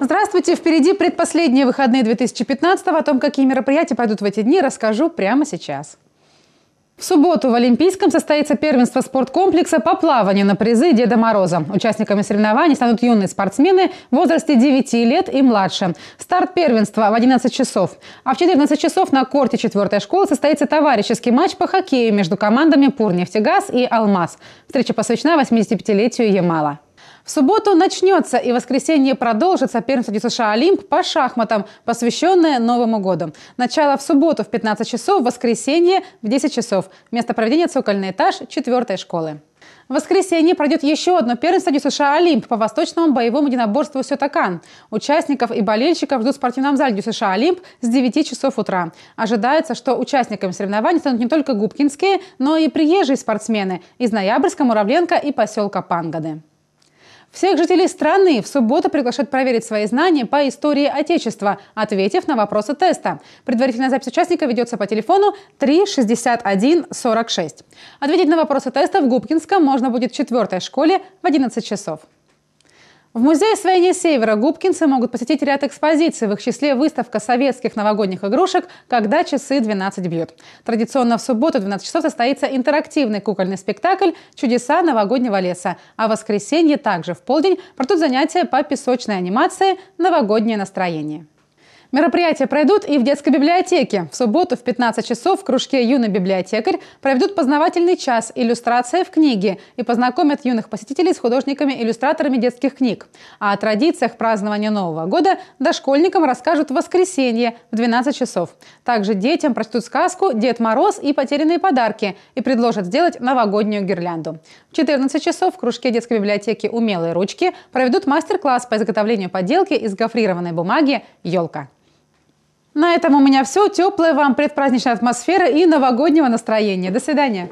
Здравствуйте! Впереди предпоследние выходные 2015 -го. О том, какие мероприятия пойдут в эти дни, расскажу прямо сейчас. В субботу в Олимпийском состоится первенство спорткомплекса по плаванию на призы Деда Мороза. Участниками соревнований станут юные спортсмены в возрасте 9 лет и младше. Старт первенства в 11 часов. А в 14 часов на корте 4 школы состоится товарищеский матч по хоккею между командами Пурнефтегаз и Алмаз. Встреча посвящена 85-летию Ямала. В субботу начнется и в воскресенье продолжится первенство США «Олимп» по шахматам, посвященное Новому году. Начало в субботу в 15 часов, в воскресенье в 10 часов. Место проведения – цокольный этаж 4 школы. В воскресенье пройдет еще одно первенство США «Олимп» по восточному боевому единоборству «Сетакан». Участников и болельщиков ждут в спортивном зале США «Олимп» с 9 часов утра. Ожидается, что участниками соревнований станут не только губкинские, но и приезжие спортсмены из Ноябрьска, Муравленко и поселка Пангоды. Всех жителей страны в субботу приглашают проверить свои знания по истории Отечества, ответив на вопросы теста. Предварительная запись участника ведется по телефону 36146. Ответить на вопросы теста в Губкинском можно будет в четвертой школе в 11 часов. В Музее освоения Севера губкинцы могут посетить ряд экспозиций, в их числе выставка советских новогодних игрушек «Когда часы 12 бьют». Традиционно в субботу в 12 часов состоится интерактивный кукольный спектакль «Чудеса новогоднего леса», а в воскресенье также в полдень пройдут занятия по песочной анимации «Новогоднее настроение». Мероприятия пройдут и в детской библиотеке. В субботу в 15 часов в кружке «Юный библиотекарь» проведут познавательный час «Иллюстрация в книге» и познакомят юных посетителей с художниками-иллюстраторами детских книг. А о традициях празднования Нового года дошкольникам расскажут в воскресенье в 12 часов. Также детям прочтут сказку «Дед Мороз и потерянные подарки» и предложат сделать новогоднюю гирлянду. В 14 часов в кружке детской библиотеки «Умелые ручки» проведут мастер-класс по изготовлению поделки из гофрированной бумаги «Елка». На этом у меня все. Теплая вам предпраздничная атмосфера и новогоднего настроения. До свидания.